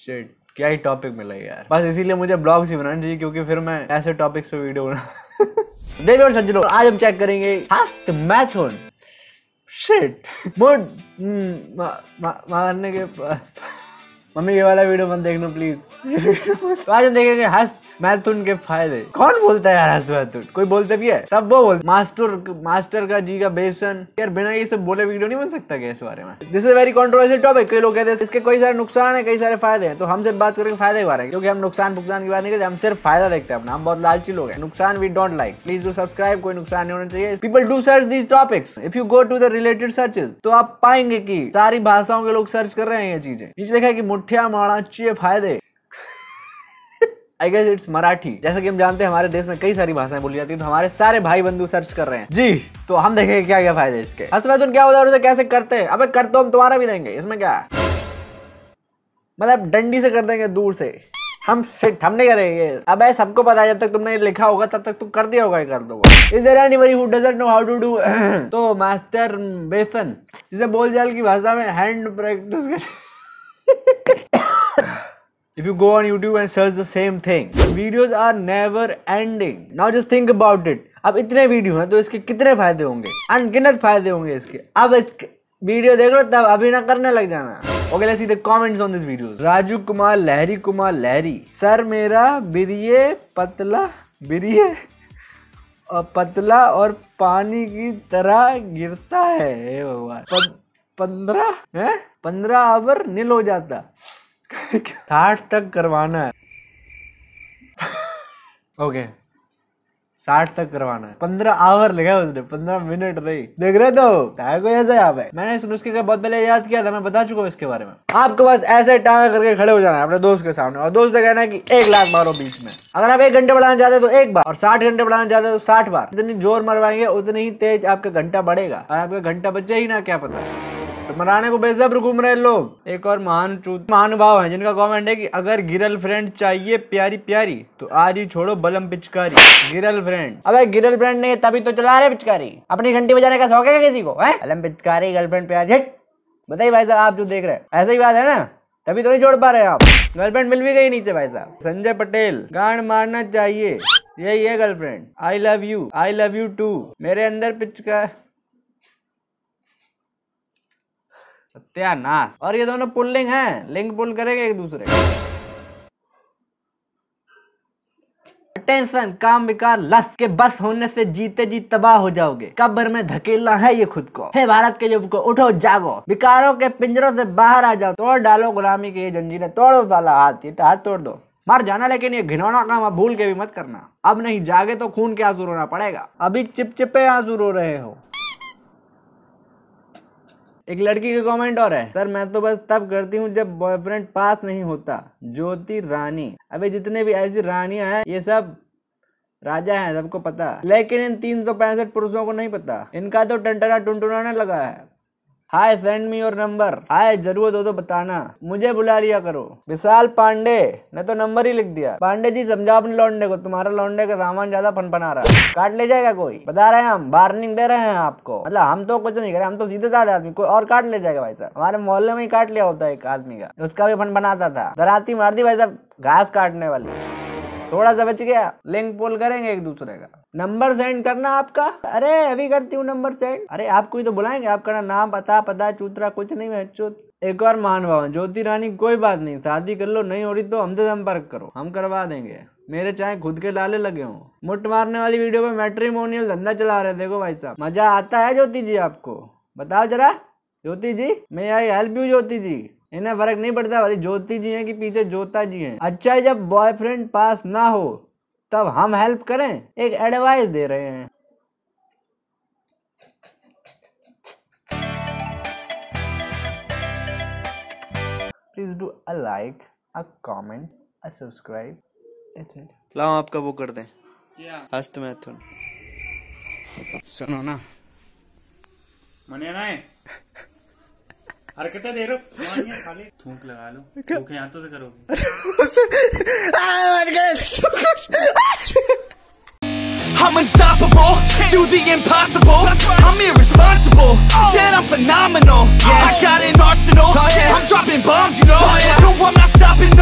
Shit क्या ही topic मिला यार बस इसीलिए मुझे ब्लॉग्स ही बनाना चाहिए क्योंकि फिर मैं ऐसे टॉपिक्स पे वीडियो बना देवी और सज्जनों आज हम चेक करेंगे हस्त मैथोन शिट मुड मारने के मम्मी ये वाला वीडियो मत देखना प्लीज तो आज हम देखेंगे हस्त मैथुन के फायदे कौन बोलता है यार हस्त मैथुन कोई बोलते भी है सब वो बोलते मास्टर मास्टर का जी का बेसन यार बिना ये सब बोले वीडियो नहीं बन सकता क्या इस बारे में this is very controversial topic कई लोग कहते हैं इसके कई सारे नुकसान है कई सारे फायदे हैं तो हम सिर्फ बात करेंगे फायदे के बारे में क्योंकि हम नुकसान नुकसान की बात नहीं करते हम सिर्फ फायदा देखते हैं अपना हम बहुत लालची लोग हैं नुकसान we don't like please do subscribe कोई नुकसान नहीं होना चाहिए people do search these topics if you go to the related searches तो आप पाएंगे की सारी भाषाओं के लोग सर्च कर रहे हैं ये चीजें नीचे देखा है कि पुठ्या माणाचे फायदे आई गेस इट्स मराठी जैसे कि हम जानते हैं हमारे देश में कई सारी भाषाएं बोली जाती है तो हमारे सारे भाई बंधु सर्च कर रहे हैं जी तो हम देखेंगे क्या क्या फायदे इसके हंसना तुम क्या उधर उसे कैसे करते हैं अब कर तो हम तुम्हारा भी देंगे इसमें क्या मतलब डंडी से कर देंगे दूर से हम सिट हम नहीं करेंगे अब ऐसे सबको पता है जब तक तुमने लिखा होगा तब तक तुम कर दिया होगा कर दो is there anybody who doesn't know how to do तो मास्टर बेसन जिसे बोल जाल की भाषा में हैंड प्रैक्टिस कर if you go on YouTube and search the same thing, videos are never ending. Now just think about it. अब इतने वीडियो हैं तो इसके कितने फायदे होंगे अनगिनत फायदे होंगे इसके अब इसके वीडियो देख लो तब अभी ना करने लग जाना okay let's see the comments on this videos Raju Kumar Lahari Kumar Lahari sir मेरा बिरिये पतला बिरिये पतला और पानी की तरह गिरता है भगवान पंद्रह पंद्रह आवर नील हो जाता साठ तक करवाना है ओके साठ तक करवाना है पंद्रह आवर लगा उसने पंद्रह मिनट रही देख रहे तो टायर को ऐसा यहाँ पे मैंने इस नुस्खे का बहुत पहले याद किया था मैं बता चुका हूँ इसके बारे में आपके पास ऐसे टांग करके खड़े हो जाना है अपने दोस्त के सामने और दोस्त से कहना है कि एक लाख मारो बीच में अगर आप एक घंटे बढ़ाना चाहते हो तो एक बार और साठ घंटे बढ़ाना चाहते हैं तो साठ बार जितनी जोर मरवाएंगे उतनी ही तेज आपका घंटा बढ़ेगा और आपका घंटा बचे ही ना क्या पता तो मराने को बेजब्र घूम रहे लोग एक और महान महानुभाव है जिनका कमेंट है कि अगर गिरल फ्रेंड चाहिए प्यारी प्यारी तो आज ही छोड़ो बलम पिचकारी गिरल फ्रेंड अबे गिरल फ्रेंड नहीं तभी तो चला रहे पिचकारी अपनी घंटी बजाने का शौक है किसी को बलम पिचकारी गर्लफ्रेंड प्यारी बताइए भाई साहब आप जो देख रहे हैं ऐसा ही बात है ना तभी तो नहीं छोड़ पा रहे आप गर्लफ्रेंड मिल भी गई नीचे भाई साहब संजय पटेल गांड मारना चाहिए यही है girlfriend I love you I love you too मेरे अंदर पिचकार सत्यानाश और ये दोनों पुल्लिंग हैं लिंग पुल करेंगे एक दूसरे टेंशन काम विकार लस के बस होने से जीते जी तबाह हो जाओगे कब्र में धकेलना है ये खुद को हे भारत के युवको को उठो जागो विकारों के पिंजरों से बाहर आ जाओ तोड़ डालो गुलामी की जंजीरें तोड़ो साला हाथ ये तो हाथ तोड़ दो मर जाना लेकिन ये घिनौना काम भूल के भी मत करना अब नहीं जागे तो खून के आंसू रोना पड़ेगा अभी चिपचिपे आंसू रो रहे हो एक लड़की की कमेंट और है सर मैं तो बस तब करती हूँ जब बॉयफ्रेंड पास नहीं होता ज्योति रानी अभी जितने भी ऐसी रानियां हैं ये सब राजा हैं सबको पता लेकिन इन तीन सौ पैंसठ पुरुषों को नहीं पता इनका तो टंटना टुनटुनाने लगा है hi send me your number hi जरूर दो तो बताना मुझे बुला लिया करो विशाल पांडे ने तो नंबर ही लिख दिया पांडे जी समझाओ अपने लौंडे को तुम्हारा लौंडे का सामान ज्यादा फनफना रहा है काट ले जाएगा कोई बता रहे हैं हम वार्निंग दे रहे हैं आपको मतलब हम तो कुछ नहीं करे हम तो सीधे साधे आदमी कोई और काट ले जाएगा भाई साहब हमारे मोहल्ले में ही काट लिया होता है एक आदमी का उसका भी फन बनाता था दराती मार दी भाई साहब घास काटने वाली थोड़ा सा बच गया लिंक पोल करेंगे एक दूसरे का नंबर सेंड करना आपका अरे अभी करती हूँ नंबर सेंड अरे आपको ही तो बुलाएंगे आपका नाम पता पता चूतरा कुछ नहीं है चूत एक और महान भवन ज्योति रानी कोई बात नहीं शादी कर लो नहीं हो रही तो हमसे संपर्क करो हम करवा देंगे मेरे चाहे खुद के लाले लगे हों मुठ मारने वाली वीडियो पे मैट्रीमोनियल धंधा चला रहे देखो भाई साहब मजा आता है ज्योति जी आपको बताओ जरा ज्योति जी मैं आई हेल्प यू ज्योति जी इन्हें फर्क नहीं पड़ता भाई ज्योति जी हैं कि पीछे जोता जी हैं अच्छा जब बॉयफ्रेंड पास ना हो तब हम हेल्प करें एक एडवाइस दे रहे हैं please do a like a comment a subscribe लाओ आपका वो कर दें हस्त मैथुन सुनो ना मने ना है हरकतें दे रहे हो थूक लगा लो थूक यहाँ तो से करोगे I'm unstoppable, do the impossible I'm irresponsible, yet I'm phenomenal I got an arsenal, I'm dropping bombs you know No I'm not stopping